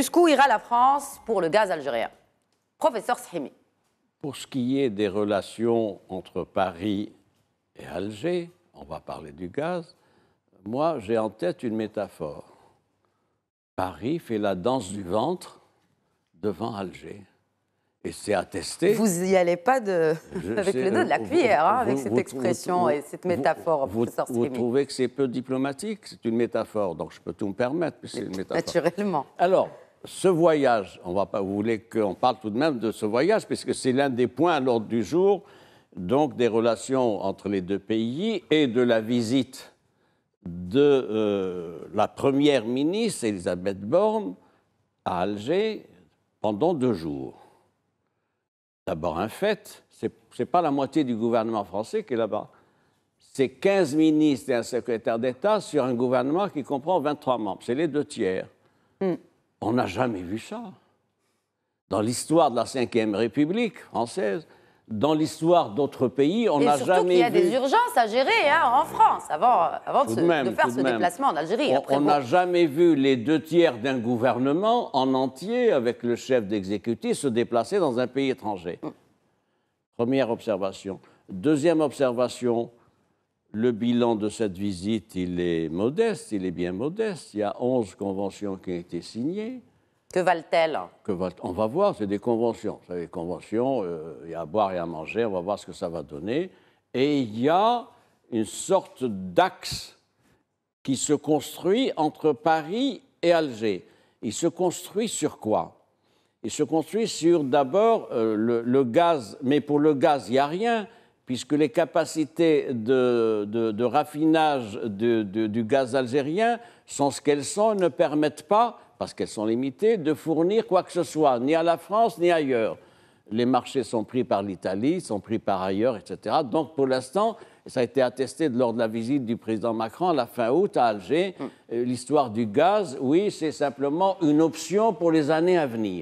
Jusqu'où ira la France pour le gaz algérien Professeur Sahimi. Pour ce qui est des relations entre Paris et Alger, on va parler du gaz, moi j'ai en tête une métaphore. Paris fait la danse du ventre devant Alger. Et c'est attesté. Vous n'y allez pas de... avec le dos de la cuillère, hein, avec cette expression et cette métaphore, professeur Vous trouvez que c'est peu diplomatique C'est une métaphore, donc je peux tout me permettre, c'est une métaphore. Naturellement. Alors, ce voyage, on va pas, vous voulez qu'on parle tout de même de ce voyage, puisque c'est l'un des points à l'ordre du jour, donc des relations entre les deux pays et de la visite de euh, la première ministre, Elisabeth Borne, à Alger pendant deux jours. D'abord un fait, ce n'est pas la moitié du gouvernement français qui est là-bas. C'est 15 ministres et un secrétaire d'État sur un gouvernement qui comprend 23 membres, c'est les deux tiers. Hmm on n'a jamais vu ça. Dans l'histoire de la Ve République française, dans l'histoire d'autres pays, on n'a jamais vu... il y a des urgences à gérer hein, en France, avant, de, faire ce déplacement en Algérie. On n'a jamais vu les deux tiers d'un gouvernement en entier, avec le chef d'exécutif, se déplacer dans un pays étranger. Mm. Première observation. Deuxième observation, le bilan de cette visite, il est modeste, il est bien modeste. Il y a 11 conventions qui ont été signées. Que valent-elles On va voir, c'est des conventions. C'est des conventions, euh, il y a à boire et à manger, on va voir ce que ça va donner. Et il y a une sorte d'axe qui se construit entre Paris et Alger. Il se construit sur quoi Il se construit sur d'abord euh, le, le, gaz, mais pour le gaz, il n'y a rien puisque les capacités de, raffinage du gaz algérien sont ce qu'elles sont, ne permettent pas, parce qu'elles sont limitées, de fournir quoi que ce soit, ni à la France ni ailleurs. Les marchés sont pris par l'Italie, sont pris par ailleurs, etc. Donc pour l'instant, ça a été attesté lors de la visite du président Macron à la fin août à Alger, hum. euh, l'histoire du gaz, oui, c'est simplement une option pour les années à venir.